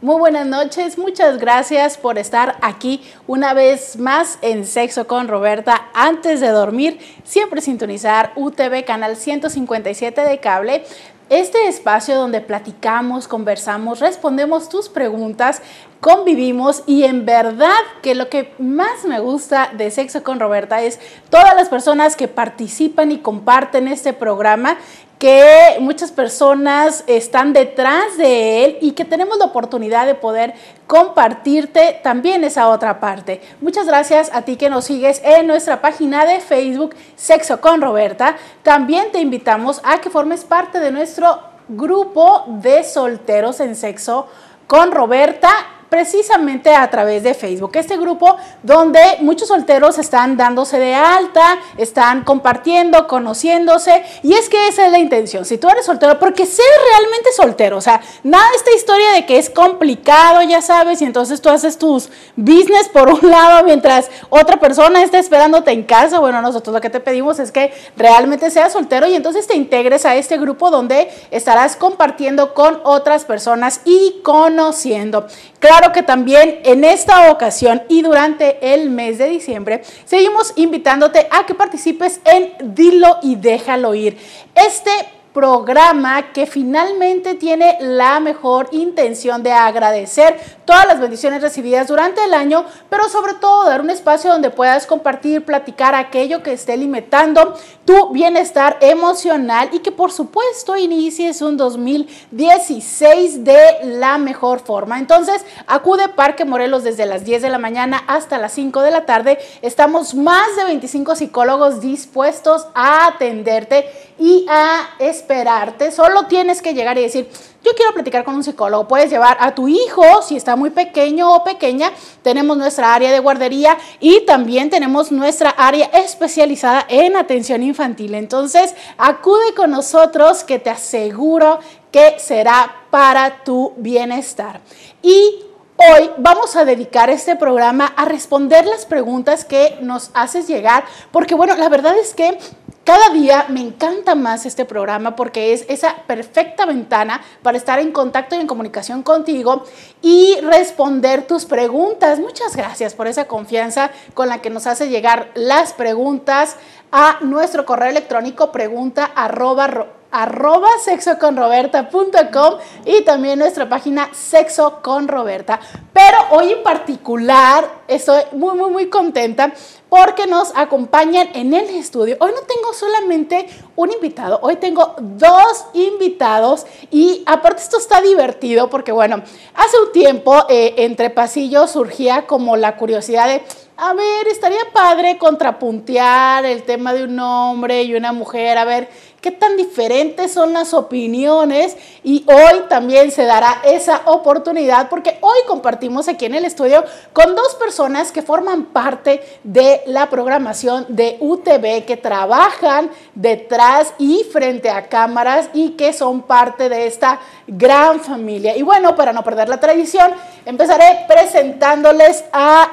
Muy buenas noches, muchas gracias por estar aquí una vez más en Sexo con Roberta. Antes de dormir, siempre sintonizar UTV Canal 157 de cable. Este espacio donde platicamos, conversamos, respondemos tus preguntas convivimos y en verdad que lo que más me gusta de Sexo con Roberta es todas las personas que participan y comparten este programa que muchas personas están detrás de él y que tenemos la oportunidad de poder compartirte también esa otra parte. Muchas gracias a ti que nos sigues en nuestra página de Facebook Sexo con Roberta. También te invitamos a que formes parte de nuestro grupo de solteros en sexo con Roberta precisamente a través de Facebook. Este grupo donde muchos solteros están dándose de alta, están compartiendo, conociéndose, y es que esa es la intención. Si tú eres soltero, porque sé realmente soltero, o sea, nada de esta historia de que es complicado, ya sabes, y entonces tú haces tus business por un lado mientras otra persona está esperándote en casa. Bueno, nosotros lo que te pedimos es que realmente seas soltero y entonces te integres a este grupo donde estarás compartiendo con otras personas y conociendo. Claro que también en esta ocasión y durante el mes de diciembre seguimos invitándote a que participes en Dilo y Déjalo Ir. Este programa que finalmente tiene la mejor intención de agradecer todas las bendiciones recibidas durante el año, pero sobre todo dar un espacio donde puedas compartir, platicar aquello que esté limitando tu bienestar emocional y que por supuesto inicies un 2016 de la mejor forma. Entonces, acude Parque Morelos desde las 10 de la mañana hasta las 5 de la tarde. Estamos más de 25 psicólogos dispuestos a atenderte y a esperarte, solo tienes que llegar y decir, yo quiero platicar con un psicólogo. Puedes llevar a tu hijo, si está muy pequeño o pequeña, tenemos nuestra área de guardería y también tenemos nuestra área especializada en atención infantil. Entonces, acude con nosotros que te aseguro que será para tu bienestar. Y Hoy vamos a dedicar este programa a responder las preguntas que nos haces llegar, porque bueno, la verdad es que cada día me encanta más este programa porque es esa perfecta ventana para estar en contacto y en comunicación contigo y responder tus preguntas. Muchas gracias por esa confianza con la que nos hace llegar las preguntas a nuestro correo electrónico pregunta arroba arroba sexoconroberta.com y también nuestra página Sexo con Roberta. Pero hoy en particular estoy muy, muy, muy contenta porque nos acompañan en el estudio. Hoy no tengo solamente un invitado, hoy tengo dos invitados y aparte esto está divertido porque bueno, hace un tiempo eh, entre pasillos surgía como la curiosidad de, a ver, estaría padre contrapuntear el tema de un hombre y una mujer, a ver, qué tan diferentes son las opiniones y hoy también se dará esa oportunidad porque hoy compartimos aquí en el estudio con dos personas que forman parte de la programación de UTV, que trabajan detrás y frente a cámaras y que son parte de esta gran familia. Y bueno, para no perder la tradición, empezaré presentándoles a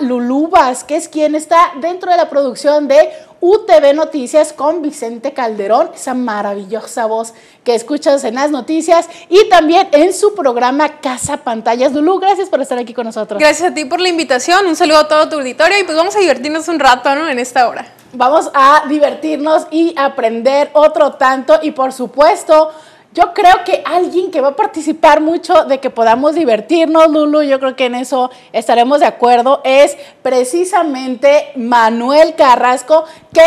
que es quien está dentro de la producción de UTV Noticias con Vicente Calderón, esa maravillosa voz que escuchas en las noticias y también en su programa Casa Pantallas. Dulú, gracias por estar aquí con nosotros. Gracias a ti por la invitación, un saludo a todo tu auditorio y pues vamos a divertirnos un rato en esta hora. Vamos a divertirnos y aprender otro tanto y por supuesto yo creo que alguien que va a participar mucho de que podamos divertirnos, Lulu, yo creo que en eso estaremos de acuerdo, es precisamente Manuel Carrasco, que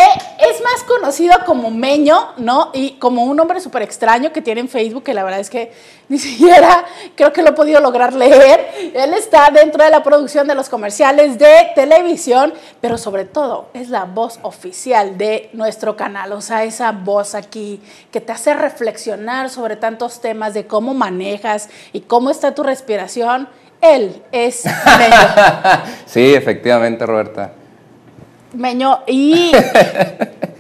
es más conocido como Meño, ¿no? Y como un hombre súper extraño que tiene en Facebook, que la verdad es que ni siquiera creo que lo he podido lograr leer. Él está dentro de la producción de los comerciales de televisión, pero sobre todo es la voz oficial de nuestro canal, o sea, esa voz aquí que te hace reflexionar sobre tantos temas de cómo manejas y cómo está tu respiración. Él es Meño. sí, efectivamente, Roberta. Meño, y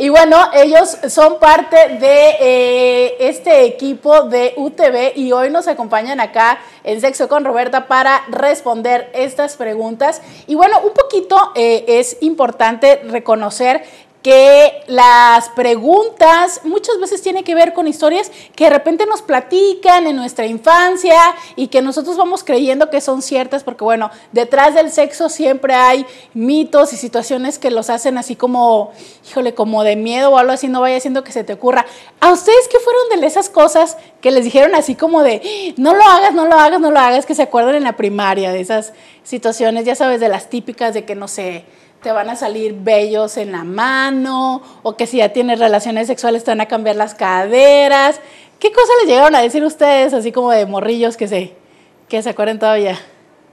Y bueno, ellos son parte de eh, este equipo de UTV y hoy nos acompañan acá en Sexo con Roberta para responder estas preguntas. Y bueno, un poquito eh, es importante reconocer que las preguntas muchas veces tienen que ver con historias que de repente nos platican en nuestra infancia y que nosotros vamos creyendo que son ciertas, porque bueno, detrás del sexo siempre hay mitos y situaciones que los hacen así como, híjole, como de miedo o algo así, no vaya siendo que se te ocurra. ¿A ustedes qué fueron de esas cosas que les dijeron así como de, no lo hagas, no lo hagas, no lo hagas, que se acuerdan en la primaria de esas situaciones, ya sabes, de las típicas de que no sé te van a salir bellos en la mano, o que si ya tienes relaciones sexuales te van a cambiar las caderas. ¿Qué cosas les llegaron a decir ustedes, así como de morrillos que se, que se acuerdan todavía?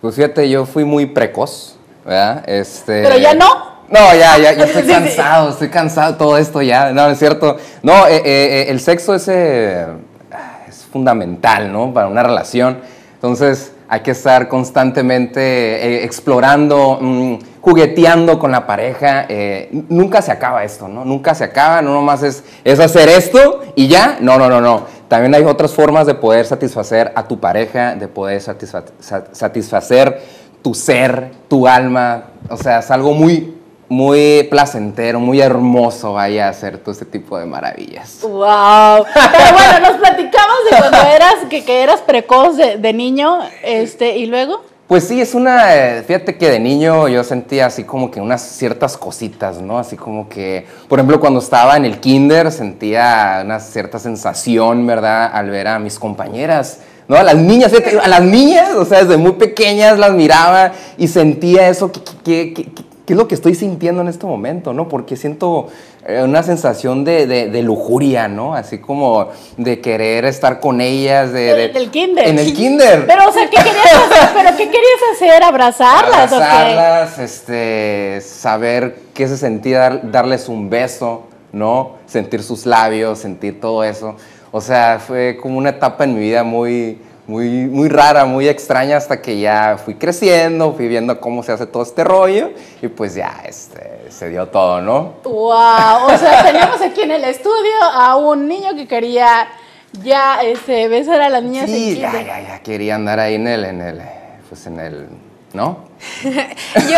Pues fíjate, yo fui muy precoz, ¿verdad? Este... Pero ya no. No, ya, ya, ya estoy cansado, estoy cansado de todo esto ya, no, es cierto. No, eh, eh, eh, el sexo es, ah, es fundamental, ¿no? Para una relación. Entonces, hay que estar constantemente explorando... Mm, jugueteando con la pareja. Eh, nunca se acaba esto, ¿no? Nunca se acaba, no nomás es, es hacer esto y ya. No, no, no, no. También hay otras formas de poder satisfacer a tu pareja, de poder satisfacer tu ser, tu alma. O sea, es algo muy, muy placentero, muy hermoso vaya a hacer todo este tipo de maravillas. ¡Wow! Pero bueno, nos platicamos de cuando eras, que, eras precoz de, de niño, este, y luego... Pues sí, es una, eh, fíjate que de niño yo sentía así como que unas ciertas cositas, ¿no? Así como que, por ejemplo, cuando estaba en el kinder sentía una cierta sensación, ¿verdad? Al ver a mis compañeras, ¿no? A las niñas, a las niñas, o sea, desde muy pequeñas las miraba y sentía eso, que, ¿qué es lo que estoy sintiendo en este momento, ¿no? Porque siento eh, una sensación de, lujuria, ¿no? Así como de querer estar con ellas. De, en el kinder. En el kinder. Pero, o sea, ¿qué querías hacer? hacer? ¿Abrazarlas? Abrazarlas, este, saber qué se sentía darles un beso, ¿no? Sentir sus labios, sentir todo eso. O sea, fue como una etapa en mi vida muy, muy, muy rara, muy extraña, hasta que ya fui creciendo, fui viendo cómo se hace todo este rollo y pues ya este, se dio todo, ¿no? ¡Wow! O sea, teníamos aquí en el estudio a un niño que quería ya este, besar a las niñas. Sí, ya, ya, ya, quería andar ahí en el, en el, pues, en el, ¿no? yo,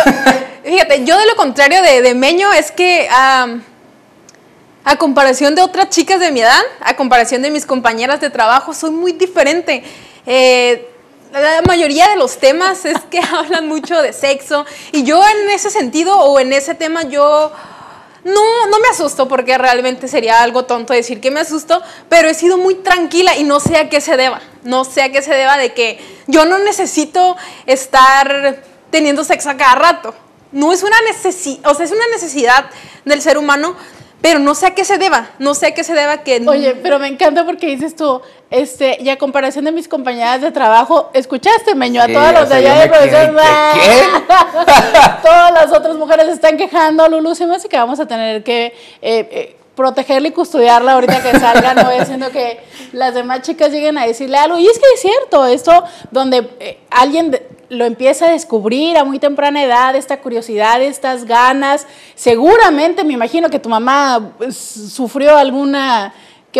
fíjate, yo de lo contrario de, Meño es que a comparación de otras chicas de mi edad, a comparación de mis compañeras de trabajo, soy muy diferente. Eh, la mayoría de los temas es que hablan mucho de sexo y yo en ese sentido o en ese tema yo no, no me asusto porque realmente sería algo tonto decir que me asusto, pero he sido muy tranquila y no sé a qué se deba. No sé a qué se deba de que yo no necesito estar teniendo sexo a cada rato. No es una necesidad, o sea, es una necesidad del ser humano pero no sé a qué se deba, no sé a qué se deba que... Oye, pero me encanta porque dices tú, este, y a comparación de mis compañeras de trabajo, escuchaste, meño, a todas las de allá de ¡ah! ¿Qué? todas las otras mujeres están quejando, Lulu, se me hace que vamos a tener que eh, eh, protegerla y custodiarla ahorita que salga, no haciendo que las demás chicas lleguen a decirle algo. Y es que es cierto, esto donde eh, alguien lo empieza a descubrir a muy temprana edad, esta curiosidad, estas ganas. Seguramente me imagino que tu mamá pues, sufrió alguna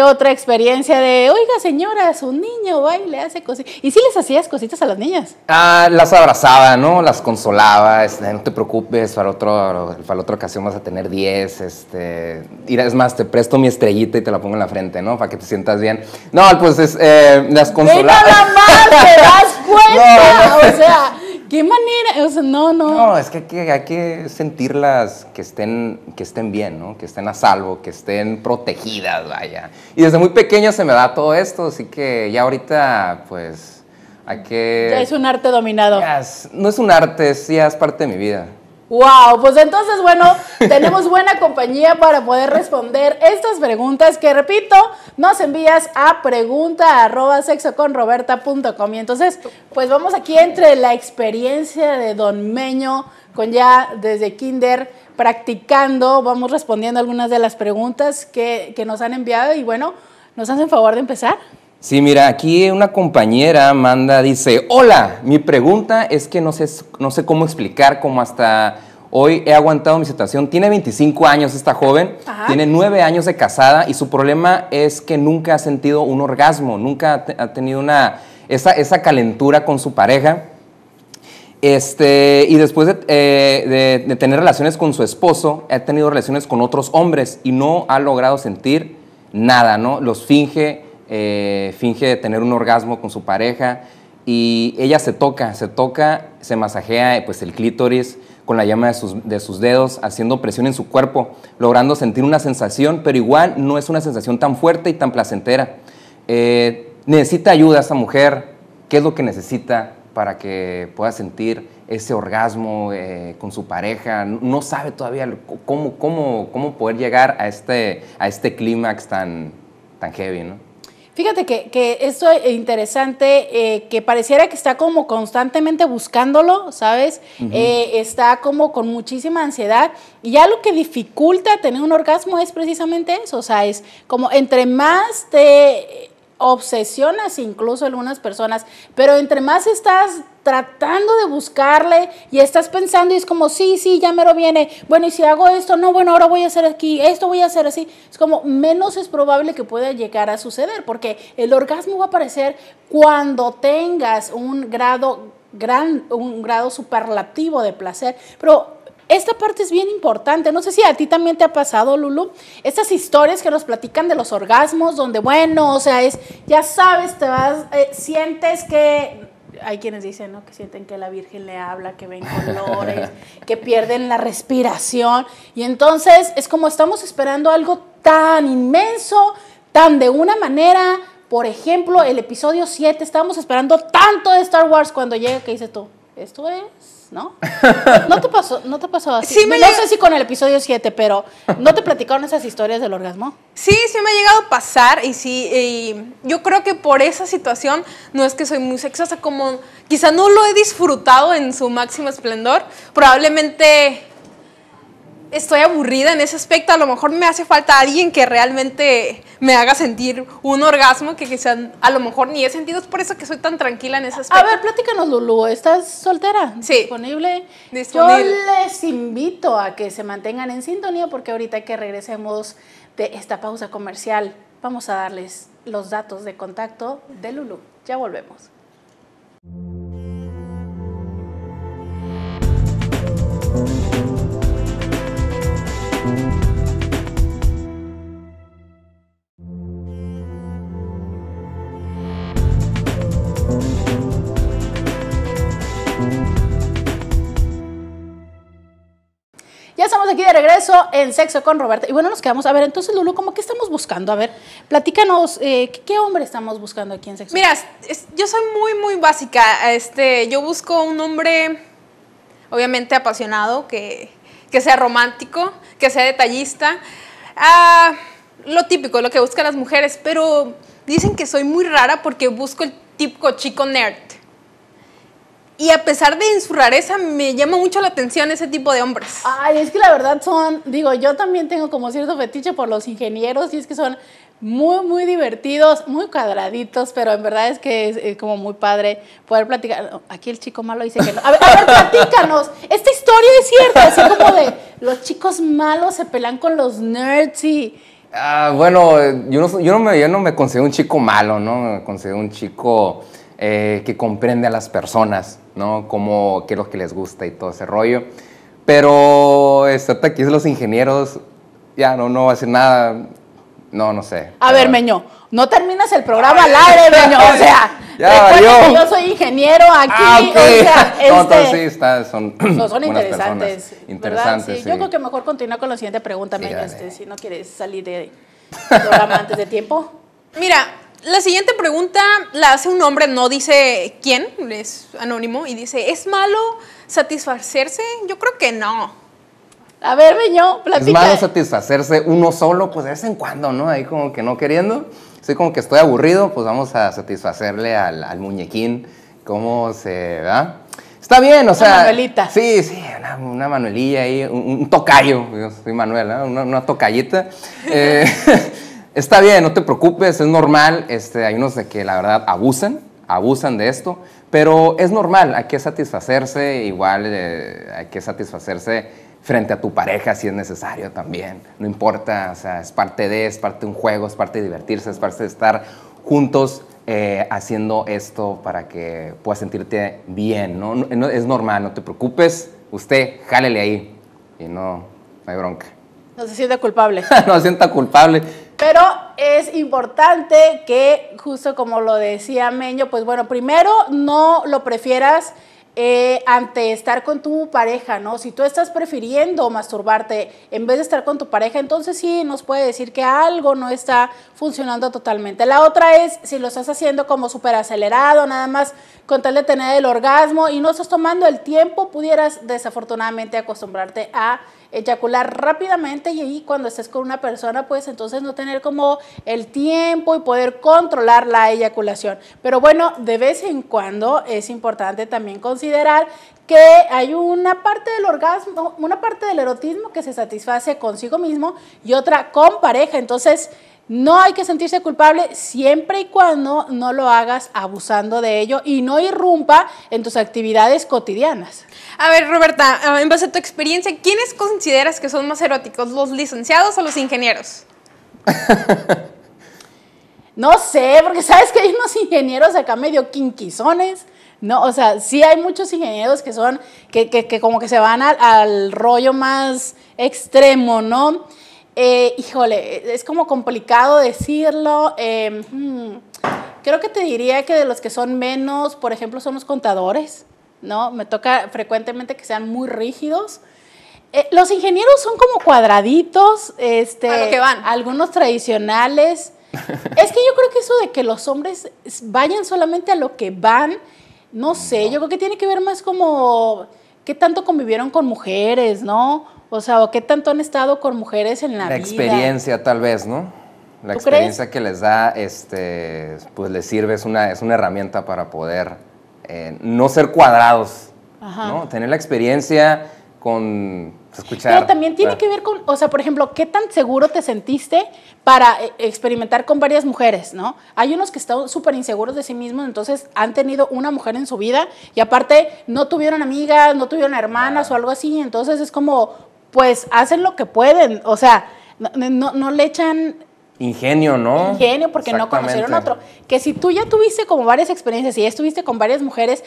otra experiencia de, oiga señora, su niño va y le hace cositas? ¿Y si les hacías cositas a las niñas? Ah, las abrazaba, ¿no? Las consolaba, este, no te preocupes, para, otro, para otra ocasión vas a tener 10, este, y es más, te presto mi estrellita y te la pongo en la frente, ¿no? Para que te sientas bien. No, pues es, eh, las consolaba. nada más, te das cuenta! o sea... ¿Qué manera? O sea, no, no. No, es que hay, que sentirlas que estén, que estén bien, ¿no? Que estén a salvo, que estén protegidas, vaya. Y desde muy pequeño se me da todo esto, así que ya ahorita, pues, hay que... Ya es un arte dominado. no es un arte, es, ya es parte de mi vida. Wow, pues entonces bueno, tenemos buena compañía para poder responder estas preguntas que repito, nos envías a pregunta arroba sexoconroberta.com y entonces pues vamos aquí entre la experiencia de Don Meño con ya desde kinder practicando, vamos respondiendo algunas de las preguntas que, que nos han enviado y bueno, ¿nos hacen favor de empezar? Sí, mira, aquí una compañera, manda, dice, hola, mi pregunta es que no sé, no sé cómo explicar cómo hasta hoy he aguantado mi situación. Tiene 25 años esta joven, tiene 9 años de casada y su problema es que nunca ha sentido un orgasmo, nunca ha, tenido una, esa, calentura con su pareja. Este, y después eh, de tener relaciones con su esposo, ha tenido relaciones con otros hombres y no ha logrado sentir nada, ¿no? Los finge eh, finge tener un orgasmo con su pareja y ella se toca, se toca, se masajea pues, el clítoris con la llama de sus, dedos, haciendo presión en su cuerpo, logrando sentir una sensación, pero igual no es una sensación tan fuerte y tan placentera. Eh, necesita ayuda esta mujer, ¿qué es lo que necesita para que pueda sentir ese orgasmo eh, con su pareja? No sabe todavía cómo, cómo, cómo poder llegar a este, a este clímax tan, tan heavy, ¿no? Fíjate que, esto es interesante, eh, que pareciera que está como constantemente buscándolo, ¿sabes? Eh, está como con muchísima ansiedad y ya lo que dificulta tener un orgasmo es precisamente eso, o sea, es como entre más te obsesionas incluso algunas personas, pero entre más estás tratando de buscarle y estás pensando y es como, sí, sí, ya me lo viene, bueno, y si hago esto, no, bueno, ahora voy a hacer aquí, esto voy a hacer así, es como menos es probable que pueda llegar a suceder, porque el orgasmo va a aparecer cuando tengas un grado gran, un grado superlativo de placer, pero esta parte es bien importante. No sé si a ti también te ha pasado, Lulu, estas historias que nos platican de los orgasmos, donde, bueno, o sea, es, ya sabes, te vas, eh, sientes que hay quienes dicen, ¿no? Que sienten que la Virgen le habla, que ven colores, que pierden la respiración. Y entonces es como estamos esperando algo tan inmenso, tan de una manera. Por ejemplo, el episodio 7, estábamos esperando tanto de Star Wars cuando llega que dice tú, esto es ¿no? ¿No te pasó, no te pasó así? no, sé si con el episodio 7, pero ¿no te platicaron esas historias del orgasmo? Sí, sí me ha llegado a pasar y sí, y yo creo que por esa situación no es que soy muy sexosa, como quizá no lo he disfrutado en su máximo esplendor, probablemente estoy aburrida en ese aspecto, a lo mejor me hace falta alguien que realmente me haga sentir un orgasmo que quizás a lo mejor ni he sentido, es por eso que soy tan tranquila en ese aspecto. A ver, pláticanos Lulu, ¿estás soltera? Sí. ¿Disponible? Disponible. Yo les invito a que se mantengan en sintonía porque ahorita que regresemos de esta pausa comercial, vamos a darles los datos de contacto de Lulu. Ya volvemos. Ya estamos aquí de regreso en Sexo con Roberta. Y bueno, nos quedamos. A ver, entonces, Lulu, ¿cómo qué estamos buscando? A ver, platícanos, eh, ¿qué, hombre estamos buscando aquí en Sexo? Mira, yo soy muy, muy básica. Este, yo busco un hombre, obviamente, apasionado, que, sea romántico, que sea detallista. Ah, lo típico, lo que buscan las mujeres, pero dicen que soy muy rara porque busco el típico chico nerd. Y a pesar de su rareza, me llama mucho la atención ese tipo de hombres. Ay, es que la verdad son, digo, yo también tengo como cierto fetiche por los ingenieros y es que son muy, muy divertidos, muy cuadraditos, pero en verdad es que es, como muy padre poder platicar. Aquí el chico malo dice que no. A ver, a platícanos. Esta historia es cierta, así como de los chicos malos se pelan con los nerds y... Ah, bueno, eh, yo no, yo no, me, yo no me considero un chico malo, ¿no? Me considero un chico eh, que comprende a las personas, ¿no? Como qué es lo que les gusta y todo ese rollo. Pero este aquí es los ingenieros, ya no, no va a nada. No, no sé. A ver, Meño, no terminas el programa al aire, Meño. O sea, yo. soy ingeniero aquí. Ah, o sea, este, son, son interesantes. Interesantes. Yo creo que mejor continúa con la siguiente pregunta, Meño, este, si no quieres salir del programa antes de tiempo. Mira, la siguiente pregunta la hace un hombre, no dice quién, es anónimo, y dice, ¿es malo satisfacerse? Yo creo que no. A ver, yo platica. Es malo satisfacerse uno solo, pues de vez en cuando, ¿no? Ahí como que no queriendo. Soy como que estoy aburrido, pues vamos a satisfacerle al, muñequín cómo se da. Está bien, o sea. Una Manuelita. Sí, sí, una, una Manuelilla ahí, un, tocayo. Yo soy Manuel, ¿no? una, una, tocallita. eh, está bien, no te preocupes, es normal, este, hay unos de que la verdad abusan, abusan de esto, pero es normal, hay que satisfacerse, igual eh, hay que satisfacerse frente a tu pareja si es necesario también, no importa, o sea, es parte de, es parte de un juego, es parte de divertirse, es parte de estar juntos eh, haciendo esto para que puedas sentirte bien, ¿no? Es normal, no te preocupes, usted jálele ahí y no, hay bronca. No se sienta culpable. no se sienta culpable. Pero es importante que, justo como lo decía Meño, pues bueno, primero no lo prefieras eh, ante estar con tu pareja, ¿no? Si tú estás prefiriendo masturbarte en vez de estar con tu pareja, entonces sí nos puede decir que algo no está funcionando totalmente. La otra es si lo estás haciendo como súper acelerado, nada más con tal de tener el orgasmo y no estás tomando el tiempo, pudieras desafortunadamente acostumbrarte a eyacular rápidamente y ahí cuando estés con una persona, pues entonces no tener como el tiempo y poder controlar la eyaculación. Pero bueno, de vez en cuando es importante también considerar que hay una parte del orgasmo, una parte del erotismo que se satisface consigo mismo y otra con pareja. Entonces, no hay que sentirse culpable siempre y cuando no lo hagas abusando de ello y no irrumpa en tus actividades cotidianas. A ver, Roberta, ah, en base a tu experiencia, ¿quiénes consideras que son más eróticos, los licenciados o los ingenieros? no sé, porque sabes que hay unos ingenieros acá medio quinquizones. No, o sea, sí hay muchos ingenieros que son, que, como que se van al rollo más extremo, ¿no? Eh, híjole, es como complicado decirlo. Em, hmm, creo que te diría que de los que son menos, por ejemplo, son los contadores, ¿no? Me toca frecuentemente que sean muy rígidos. Eh, los ingenieros son como cuadraditos, este, algunos tradicionales. es que yo creo que eso de que los hombres vayan solamente a lo que van, no sé, yo creo que tiene que ver más como qué tanto convivieron con mujeres, ¿no? O sea, qué tanto han estado con mujeres en la, vida. La experiencia, tal vez, ¿no? La experiencia que les da, este, pues les sirve, es una, es una herramienta para poder eh, no ser cuadrados, ¿no? Tener la experiencia con escuchar. Pero también tiene que ver con, o sea, por ejemplo, qué tan seguro te sentiste para eh, experimentar con varias mujeres, ¿no? Hay unos que están súper inseguros de sí mismos, entonces han tenido una mujer en su vida y aparte no tuvieron amigas, no tuvieron hermanas o algo así, entonces es como pues hacen lo que pueden, o sea, no, le echan... Ingenio, ¿no? Ingenio, porque no conocieron otro. Que si tú ya tuviste como varias experiencias y ya estuviste con varias mujeres,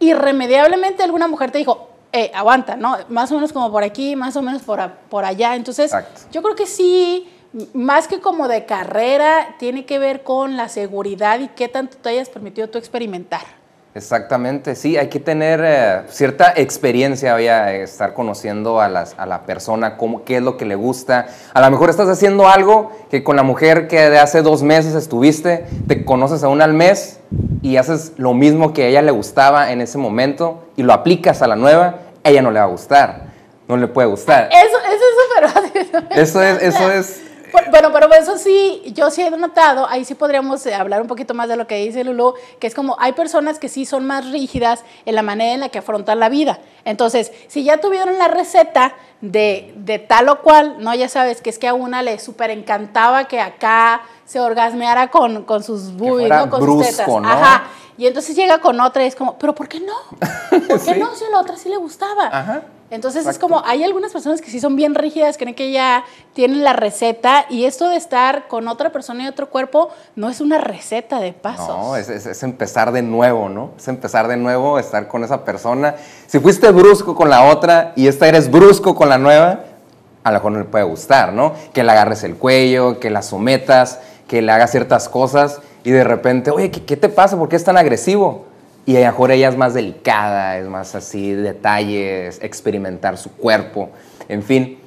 irremediablemente alguna mujer te dijo, eh, aguanta, ¿no? Más o menos como por aquí, más o menos por, allá. Entonces, yo creo que sí, más que como de carrera, tiene que ver con la seguridad y qué tanto te hayas permitido tú experimentar. Exactamente, sí, hay que tener eh, cierta experiencia, estar conociendo a, las, a la persona, cómo, qué es lo que le gusta. A lo mejor estás haciendo algo que con la mujer que de hace dos meses estuviste, te conoces a al mes y haces lo mismo que a ella le gustaba en ese momento y lo aplicas a la nueva, ella no le va a gustar, no le puede gustar. Eso, es súper Eso es, eso es bueno, pero eso sí, yo sí he notado, ahí sí podríamos eh, hablar un poquito más de lo que dice Lulu, que es como hay personas que sí son más rígidas en la manera en la que afrontan la vida. Entonces, si ya tuvieron la receta de, de tal o cual, ¿no? Ya sabes que es que a una le súper encantaba que acá se orgasmeara con, con sus boobies, ¿no? Con sus tetas. Ajá. Y entonces llega con otra y es como, ¿pero por qué no? ¿Por qué no? Si a la otra sí le gustaba. Ajá. Entonces es como, hay algunas personas que sí son bien rígidas, creen que ya tienen la receta y esto de estar con otra persona y otro cuerpo no es una receta de pasos. No, es, empezar de nuevo, ¿no? Es empezar de nuevo, estar con esa persona. Si fuiste brusco con la otra y esta eres brusco con la nueva, a lo mejor no le puede gustar, ¿no? Que le agarres el cuello, que la sometas, que le hagas ciertas cosas y de repente, oye, qué te pasa? ¿Por qué es tan agresivo? Y a lo mejor ella es más delicada, es más así, detalles, experimentar su cuerpo, en fin.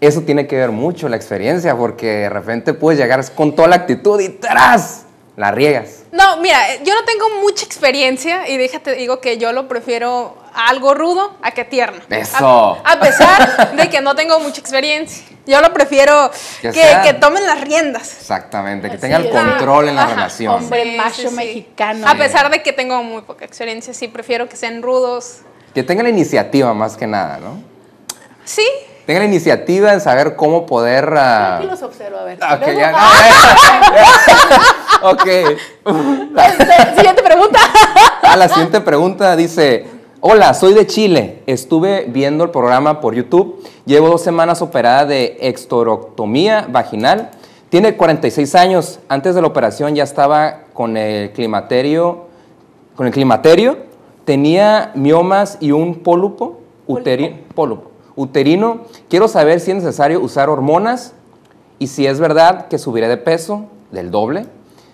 Eso tiene que ver mucho la experiencia, porque de repente puedes llegar con toda la actitud y ¡tras! La riegas. No, mira, eh, yo no tengo mucha experiencia y déjate, digo que yo lo prefiero algo rudo a que tierno. Eso. A, pesar de que no tengo mucha experiencia. Yo lo prefiero que, tomen las riendas. Exactamente, que tenga tengan el control en la relación. Hombre macho mexicano. A pesar de que tengo muy poca experiencia, sí prefiero que sean rudos. Que tengan la iniciativa más que nada, ¿no? Sí, tengan la iniciativa en saber cómo poder. Aquí ah, los observo, a ver. Ah, ok, Siguiente pregunta. A ah, la siguiente pregunta dice: Hola, soy de Chile. Estuve viendo el programa por YouTube. Llevo dos semanas operada de extoroctomía vaginal. Tiene 46 años. Antes de la operación ya estaba con el climaterio. Con el climaterio tenía miomas y un pólupo, uterino, uterino. Quiero saber si es necesario usar hormonas y si es verdad que subiré de peso del doble.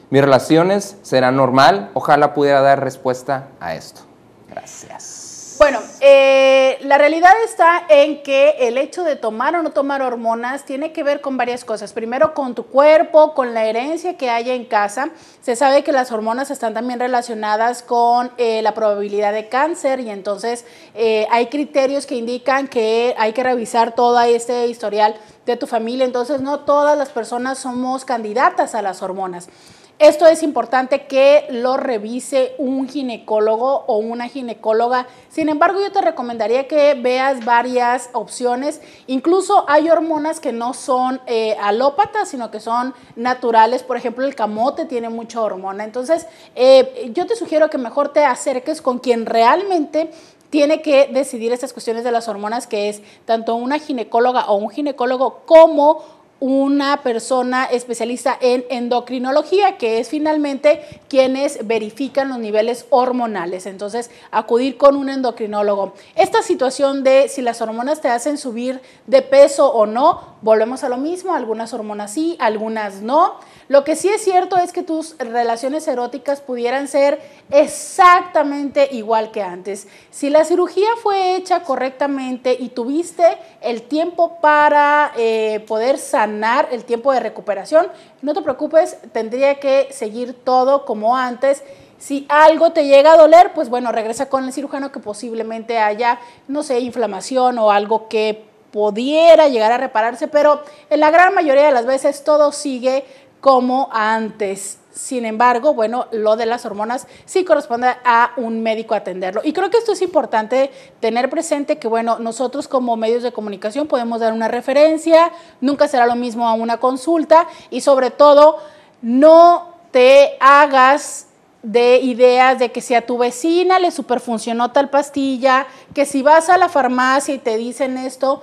Mis relaciones serán normal. Ojalá pudiera dar respuesta a esto. Gracias. Bueno, eh, la realidad está en que el hecho de tomar o no tomar hormonas tiene que ver con varias cosas. Primero, con tu cuerpo, con la herencia que haya en casa. Se sabe que las hormonas están también relacionadas con eh, la probabilidad de cáncer y entonces eh, hay criterios que indican que hay que revisar todo este historial de tu familia. Entonces, no todas las personas somos candidatas a las hormonas. Esto es importante que lo revise un ginecólogo o una ginecóloga. Sin embargo, yo te recomendaría que veas varias opciones. Incluso hay hormonas que no son eh, alópatas, sino que son naturales. Por ejemplo, el camote tiene mucha hormona. Entonces, eh, yo te sugiero que mejor te acerques con quien realmente tiene que decidir estas cuestiones de las hormonas, que es tanto una ginecóloga o un ginecólogo como una persona especialista en endocrinología, que es finalmente quienes verifican los niveles hormonales. Entonces, acudir con un endocrinólogo. Esta situación de si las hormonas te hacen subir de peso o no, volvemos a lo mismo, algunas hormonas sí, algunas no. Lo que sí es cierto es que tus relaciones eróticas pudieran ser exactamente igual que antes. Si la cirugía fue hecha correctamente y tuviste el tiempo para eh, poder sanar, el tiempo de recuperación, no te preocupes, tendría que seguir todo como antes. Si algo te llega a doler, pues bueno, regresa con el cirujano que posiblemente haya, no sé, inflamación o algo que pudiera llegar a repararse, pero en la gran mayoría de las veces todo sigue como antes. Sin embargo, bueno, lo de las hormonas sí corresponde a un médico atenderlo. Y creo que esto es importante tener presente que, bueno, nosotros como medios de comunicación podemos dar una referencia, nunca será lo mismo a una consulta y sobre todo, no te hagas de ideas de que si a tu vecina le superfuncionó tal pastilla, que si vas a la farmacia y te dicen esto,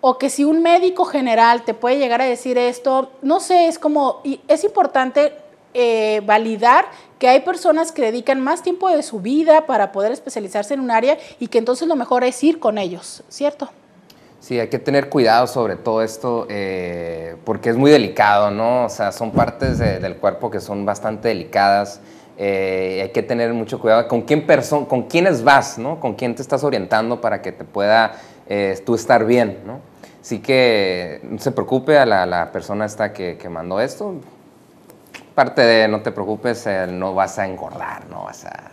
o que si un médico general te puede llegar a decir esto, no sé, es como, es importante eh, validar que hay personas que dedican más tiempo de su vida para poder especializarse en un área y que entonces lo mejor es ir con ellos, ¿cierto? Sí, hay que tener cuidado sobre todo esto eh, porque es muy delicado, ¿no? O sea, son partes del cuerpo que son bastante delicadas. Eh, hay que tener mucho cuidado con quién con quiénes vas, ¿no? Con quién te estás orientando para que te pueda eh, tú estar bien, ¿no? Así que no se preocupe a la, persona esta que, que, mandó esto. Parte de no te preocupes, eh, no vas a engordar, no vas a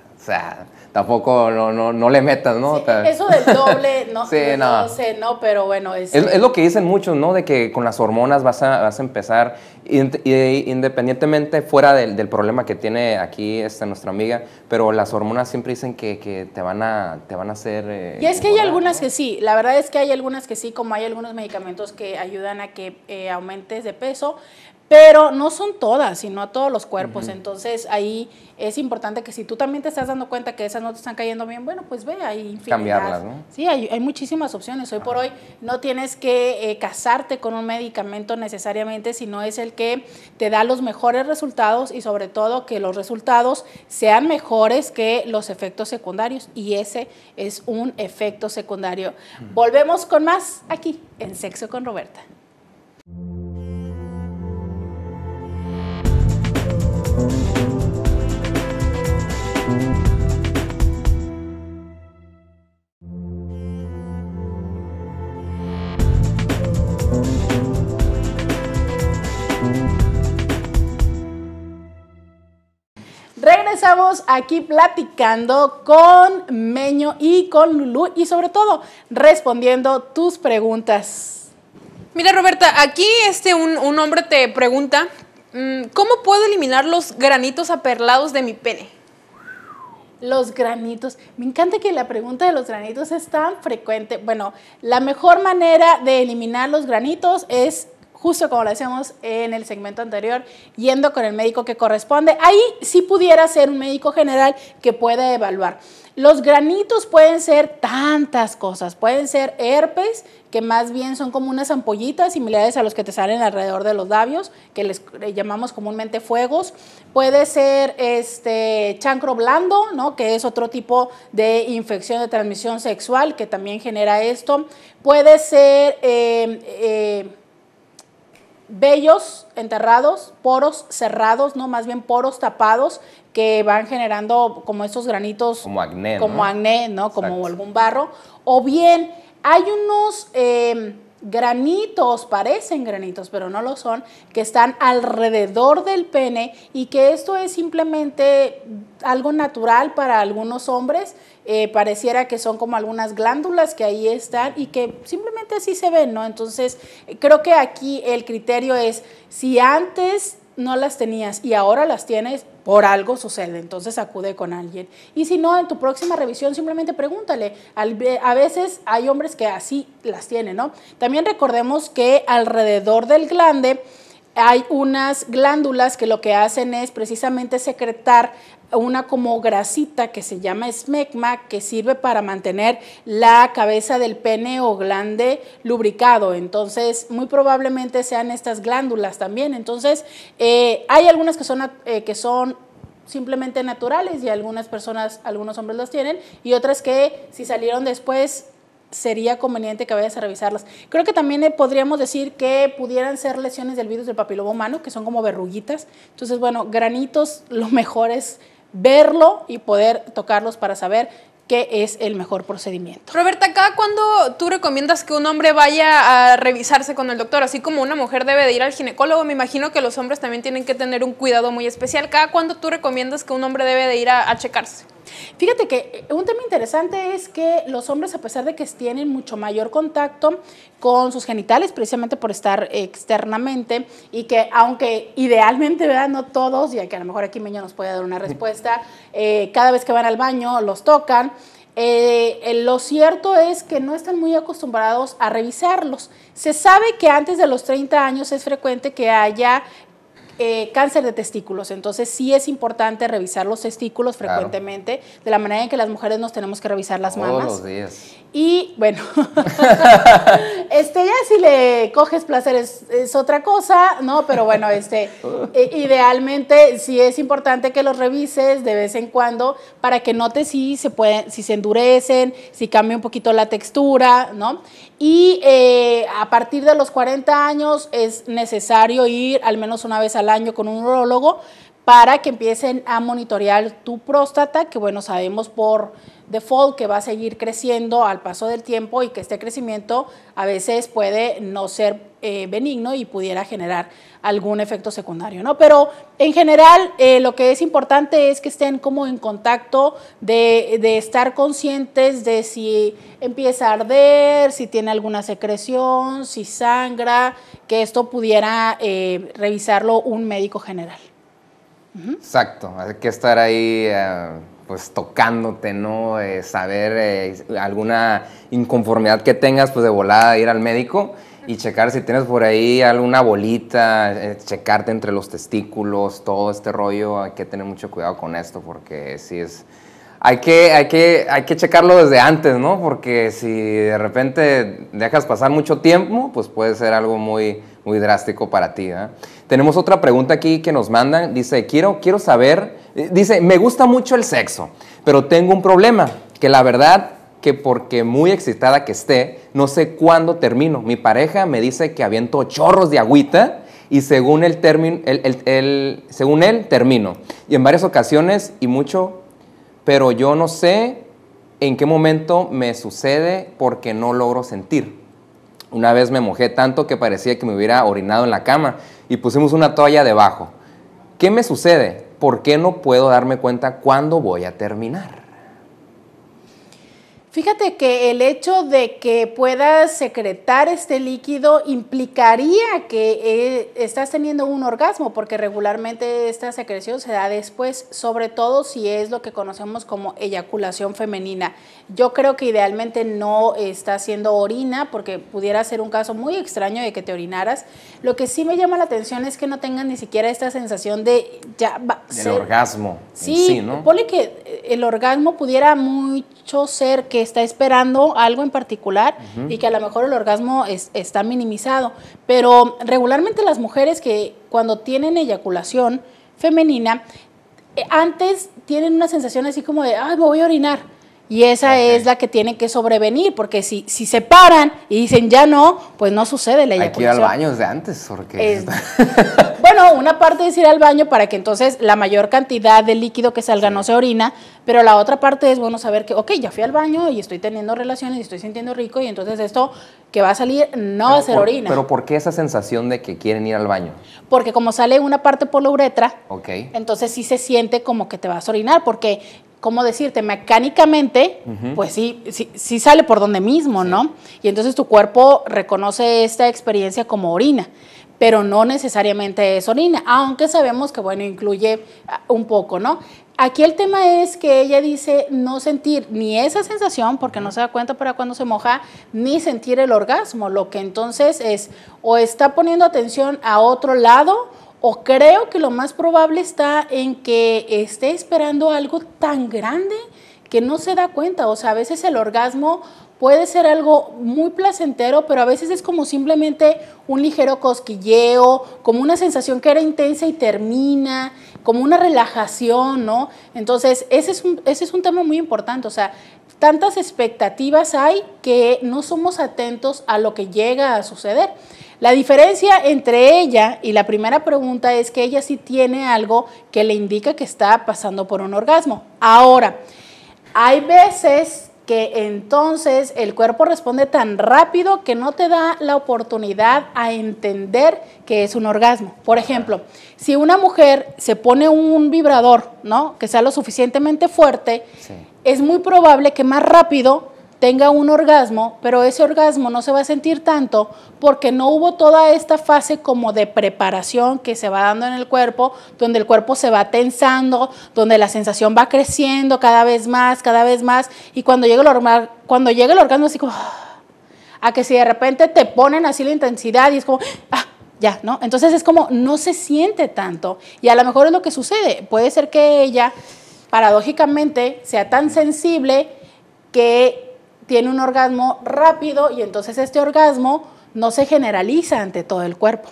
tampoco no, no, le metas, ¿no? eso del doble, no, no, sé, no, pero bueno. Es, lo que dicen muchos, ¿no? De que con las hormonas vas a, vas a empezar, independientemente fuera del, problema que tiene aquí esta, nuestra amiga, pero las hormonas siempre dicen que, que te, van a, te van a hacer... Eh, y es que hay algunas que sí, la verdad es que hay algunas que sí, como hay algunos medicamentos que ayudan a que eh, aumentes de peso, pero no son todas, sino a todos los cuerpos. Entonces ahí es importante que si tú también te estás dando cuenta que esas no te están cayendo bien, bueno, pues ve, ahí. Cambiarlas, ¿no? Sí, hay, muchísimas opciones. Hoy por hoy no tienes que eh, casarte con un medicamento necesariamente, sino es el que te da los mejores resultados y sobre todo que los resultados sean mejores que los efectos secundarios. Y ese es un efecto secundario. Volvemos con más aquí en Sexo con Roberta. aquí platicando con Meño y con Lulu y sobre todo respondiendo tus preguntas. Mira Roberta, aquí este un, un hombre te pregunta, mm, ¿cómo puedo eliminar los granitos aperlados de mi pene? los granitos. Me encanta que la pregunta de los granitos es tan frecuente. Bueno, la mejor manera de eliminar los granitos es justo como lo decíamos en el segmento anterior, yendo con el médico que corresponde. Ahí sí pudiera ser un médico general que pueda evaluar. Los granitos pueden ser tantas cosas, pueden ser herpes, que más bien son como unas ampollitas similares a los que te salen alrededor de los labios, que les llamamos comúnmente fuegos. Puede ser este chancro blando, ¿no? que es otro tipo de infección de transmisión sexual que también genera esto. Puede ser... Eh, eh, bellos enterrados, poros cerrados, no más bien poros tapados que van generando como estos granitos como acné, como ¿no? acné, ¿no? Como algún barro o bien hay unos eh, granitos, parecen granitos, pero no lo son, que están alrededor del pene y que esto es simplemente algo natural para algunos hombres. Eh, pareciera que son como algunas glándulas que ahí están y que simplemente así se ven, ¿no? Entonces, creo que aquí el criterio es si antes no las tenías y ahora las tienes, por algo sucede, entonces acude con alguien. Y si no, en tu próxima revisión simplemente pregúntale. A veces hay hombres que así las tienen, ¿no? También recordemos que alrededor del glande hay unas glándulas que lo que hacen es precisamente secretar una como grasita que se llama esmecma, que sirve para mantener la cabeza del pene o glande lubricado. Entonces, muy probablemente sean estas glándulas también. Entonces, eh, hay algunas que son, eh, que son simplemente naturales y algunas personas, algunos hombres las tienen y otras que si salieron después sería conveniente que vayas a revisarlas. Creo que también eh, podríamos decir que pudieran ser lesiones del virus del papiloma humano, que son como verruguitas. Entonces, bueno, granitos, lo mejor es verlo y poder tocarlos para saber qué es el mejor procedimiento. Roberta, ¿cada cuándo tú recomiendas que un hombre vaya a revisarse con el doctor? Así como una mujer debe de ir al ginecólogo, me imagino que los hombres también tienen que tener un cuidado muy especial. ¿Cada cuándo tú recomiendas que un hombre debe de ir a checarse? Fíjate que eh, un tema interesante es que los hombres, a pesar de que tienen mucho mayor contacto con sus genitales, precisamente por estar externamente, y que aunque idealmente, ¿verdad? No todos, y que a lo mejor aquí Meño nos puede dar una respuesta, eh, cada vez que van al baño los tocan. Eh, lo cierto es que no están muy acostumbrados a revisarlos. Se sabe que antes de los 30 años es frecuente que haya eh, cáncer de testículos. Entonces sí es importante revisar los testículos frecuentemente, de la manera en que las mujeres nos tenemos que revisar las Todos Los días. Y bueno, este ya si le coges placer es, otra cosa, ¿no? Pero bueno, este eh, idealmente sí es importante que los revises de vez en cuando para que notes si se pueden, si se endurecen, si cambia un poquito la textura, ¿no? Y eh, a partir de los 40 años es necesario ir al menos una vez al año con un urologo para que empiecen a monitorear tu próstata, que bueno, sabemos por default que va a seguir creciendo al paso del tiempo y que este crecimiento a veces puede no ser eh, benigno y pudiera generar algún efecto secundario, ¿no? Pero en general eh, lo que es importante es que estén como en contacto de, estar conscientes de si empieza a arder, si tiene alguna secreción, si sangra, que esto pudiera eh, revisarlo un médico general. Exacto, hay que estar ahí eh, pues tocándote, ¿no? Eh, saber eh, alguna inconformidad que tengas, pues de volada ir al médico y checar si tienes por ahí alguna bolita, checarte entre los testículos, todo este rollo, hay que tener mucho cuidado con esto porque si es... Hay que, hay, que, hay que checarlo desde antes, ¿no? Porque si de repente dejas pasar mucho tiempo, pues puede ser algo muy, muy drástico para ti. Tenemos otra pregunta aquí que nos mandan. Dice, quiero, quiero saber, eh, dice, me gusta mucho el sexo, pero tengo un problema, que la verdad que porque muy excitada que esté, no sé cuándo termino. Mi pareja me dice que aviento chorros de agüita y según, el según él termino. Y en varias ocasiones y mucho, pero yo no sé en qué momento me sucede porque no logro sentir. Una vez me mojé tanto que parecía que me hubiera orinado en la cama y pusimos una toalla debajo. ¿Qué me sucede? ¿Por qué no puedo darme cuenta cuándo voy a terminar? Fíjate que el hecho de que puedas secretar este líquido implicaría que eh, estás teniendo un orgasmo, porque regularmente esta secreción se da después, sobre todo si es lo que conocemos como eyaculación femenina. Yo creo que idealmente no está haciendo orina, porque pudiera ser un caso muy extraño de que te orinaras. Lo que sí me llama la atención es que no tengan ni siquiera esta sensación de ya va. Del orgasmo. Sí, ¿no? que eh, el orgasmo pudiera mucho ser que está esperando algo en particular y que a lo mejor el orgasmo es, está minimizado. Pero regularmente las mujeres que cuando tienen eyaculación femenina, eh, antes tienen una sensación así como de, ay, me voy a orinar. Y esa es la que tiene que sobrevenir, porque si, si se paran y dicen ya no, pues no sucede la eyaculación. Hay que ir al baño de antes, porque... no, una parte es ir al baño para que entonces la mayor cantidad de líquido que salga no se orina, pero la otra parte es bueno saber que, ok, ya fui al baño y estoy teniendo relaciones y estoy sintiendo rico y entonces esto que va a salir no va a ser orina. Pero ¿por qué esa sensación de que quieren ir al baño? Porque como sale una parte por la uretra, entonces sí se siente como que te vas a orinar, porque ¿cómo decirte? Mecánicamente, pues sí, sale por donde mismo, ¿no? Y entonces tu cuerpo reconoce esta experiencia como orina pero no necesariamente es orina, aunque sabemos que, bueno, incluye ah, un poco, ¿no? Aquí el tema es que ella dice no sentir ni esa sensación, porque no se da cuenta para cuando se moja, ni sentir el orgasmo, lo que entonces es o está poniendo atención a otro lado, o creo que lo más probable está en que esté esperando algo tan grande que no se da cuenta, o sea, a veces el orgasmo puede ser algo muy placentero, pero a veces es como simplemente un ligero cosquilleo, como una sensación que era intensa y termina, como una relajación, ¿no? Entonces, ese es un, ese es un tema muy importante, o sea, tantas expectativas hay que no somos atentos a lo que llega a suceder. La diferencia entre ella y la primera pregunta es que ella sí tiene algo que le indica que está pasando por un orgasmo. Ahora, hay veces que entonces el cuerpo responde tan rápido que no te da la oportunidad a entender que es un orgasmo. Por ejemplo, si una mujer se pone un vibrador, ¿no? Que sea lo suficientemente fuerte, es muy probable que más rápido tenga un orgasmo, pero ese orgasmo no se va a sentir tanto porque no hubo toda esta fase como de preparación que se va dando en el cuerpo, donde el cuerpo se va tensando, donde la sensación va creciendo cada vez más, cada vez más, y cuando llega el, orgasmo, cuando llega el así como, a que si de repente te ponen así la intensidad y es como, ah, ya, ¿no? Entonces es como, no se siente tanto, y a lo mejor es lo que sucede, puede ser que ella, paradójicamente, sea tan sensible que tiene un orgasmo rápido y entonces este orgasmo no se generaliza ante todo el cuerpo.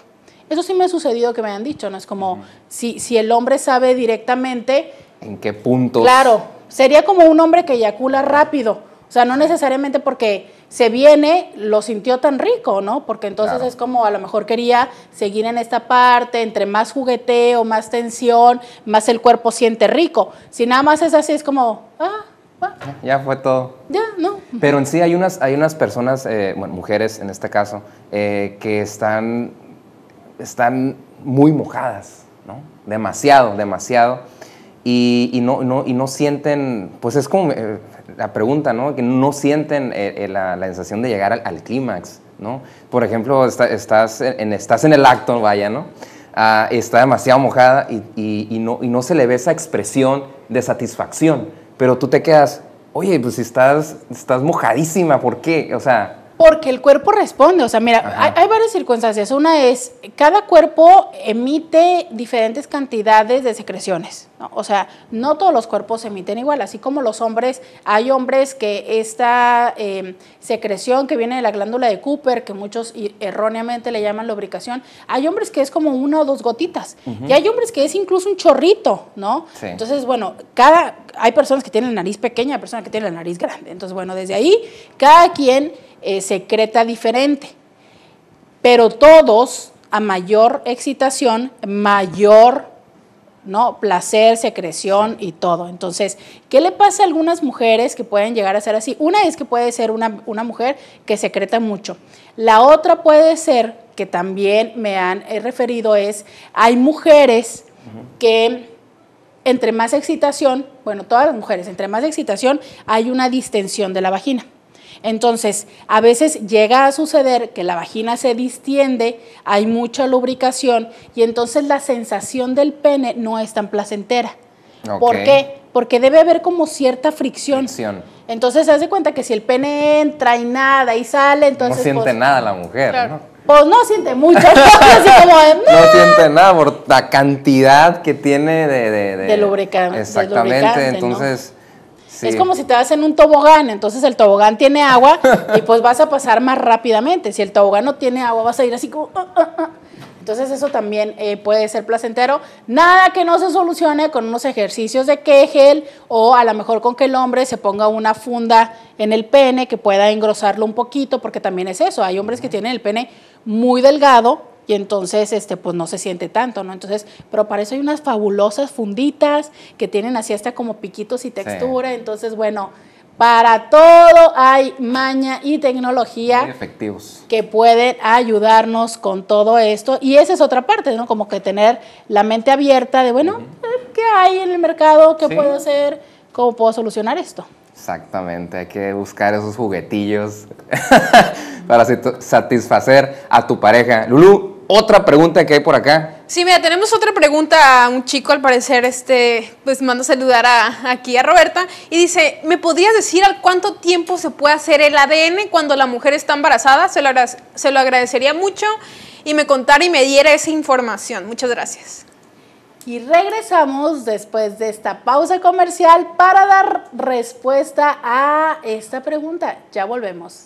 Eso sí me ha sucedido que me han dicho, ¿no? Es como si, si el hombre sabe directamente... ¿En qué punto? Claro, sería como un hombre que eyacula rápido. O sea, no necesariamente porque se viene, lo sintió tan rico, ¿no? Porque entonces es como a lo mejor quería seguir en esta parte, entre más jugueteo, más tensión, más el cuerpo siente rico. Si nada más es así, es como, ah, ya fue todo. Ya, no. Pero en sí hay unas, hay unas personas, eh, mujeres en este caso, eh, que están, están muy mojadas, ¿no? Demasiado, demasiado. Y, y, no, no, y no sienten, pues es como eh, la pregunta, ¿no? Que no sienten la, sensación de llegar al, clímax, ¿no? Por ejemplo, estás, en, estás en el acto, vaya, ¿no? Ah, está demasiado mojada y, y, no, y no se le ve esa expresión de satisfacción pero tú te quedas, oye, pues estás, estás mojadísima, ¿por qué? O sea... Porque el cuerpo responde, o sea, mira, hay, hay, varias circunstancias. Una es, cada cuerpo emite diferentes cantidades de secreciones. O sea, no todos los cuerpos se emiten igual, así como los hombres, hay hombres que esta em, secreción que viene de la glándula de Cooper, que muchos erróneamente le llaman lubricación, hay hombres que es como una o dos gotitas, y hay hombres que es incluso un chorrito, ¿no? Entonces, bueno, cada, hay personas que tienen la nariz pequeña, hay personas que tienen la nariz grande, entonces, bueno, desde ahí cada quien eh, secreta diferente, pero todos a mayor excitación, mayor ¿no? Placer, secreción y todo. Entonces, ¿qué le pasa a algunas mujeres que pueden llegar a ser así? Una es que puede ser una, mujer que secreta mucho. La otra puede ser, que también me han referido, es, hay mujeres que entre más excitación, bueno, todas las mujeres, entre más excitación hay una distensión de la vagina. Entonces, a veces llega a suceder que la vagina se distiende, hay mucha lubricación y entonces la sensación del pene no es tan placentera. ¿Por qué? Porque debe haber como cierta fricción. Entonces, se hace cuenta que si el pene entra y nada y sale, entonces... No siente pues, nada la mujer, ¿no? Pues no siente mucho. como, no. siente nada por la cantidad que tiene de... De, lubricante. Exactamente, entonces... Es como si te vas en un tobogán, entonces el tobogán tiene agua y pues vas a pasar más rápidamente. Si el tobogán no tiene agua, vas a ir así como... Ah, ah, ah". Entonces eso también eh, puede ser placentero. Nada que no se solucione con unos ejercicios de Kegel o a lo mejor con que el hombre se ponga una funda en el pene que pueda engrosarlo un poquito, porque también es eso. Hay hombres que tienen el pene muy delgado y entonces este, pues no se siente tanto, ¿no? Entonces, pero para eso hay unas fabulosas funditas que tienen así hasta como piquitos y textura, entonces bueno, para todo hay maña y tecnología efectivos. que pueden ayudarnos con todo esto. Y esa es otra parte, ¿no? Como que tener la mente abierta de, bueno, ¿qué hay en el mercado? ¿Qué puedo hacer? ¿Cómo puedo solucionar esto? Exactamente, hay que buscar esos juguetillos para satisfacer a tu pareja. Lulu, otra pregunta que hay por acá. Sí, mira, tenemos otra pregunta a un chico, al parecer, este, pues manda a saludar aquí a Roberta, y dice, ¿me podrías decir al cuánto tiempo se puede hacer el ADN cuando la mujer está embarazada? se lo agradecería mucho y me contara y me diera esa información. Muchas gracias. Y regresamos después de esta pausa comercial para dar respuesta a esta pregunta. Ya volvemos.